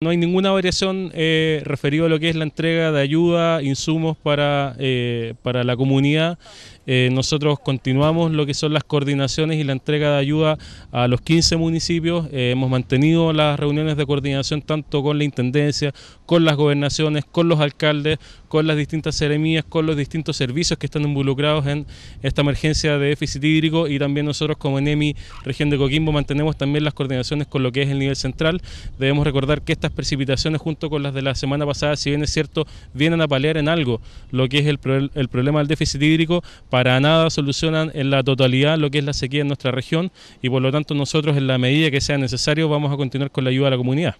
No hay ninguna variación eh, referido a lo que es la entrega de ayuda, insumos para, eh, la comunidad. Eh, nosotros continuamos lo que son las coordinaciones y la entrega de ayuda a los 15 municipios. Eh, hemos mantenido las reuniones de coordinación tanto con la Intendencia, con las gobernaciones, con los alcaldes, con las distintas seremías, con los distintos servicios que están involucrados en esta emergencia de déficit hídrico y también nosotros como ENEMI, región de Coquimbo, mantenemos también las coordinaciones con lo que es el nivel central. Debemos recordar que esta precipitaciones junto con las de la semana pasada, si bien es cierto, vienen a paliar en algo lo que es el, el problema del déficit hídrico, para nada solucionan en la totalidad lo que es la sequía en nuestra región y por lo tanto nosotros en la medida que sea necesario vamos a continuar con la ayuda a la comunidad.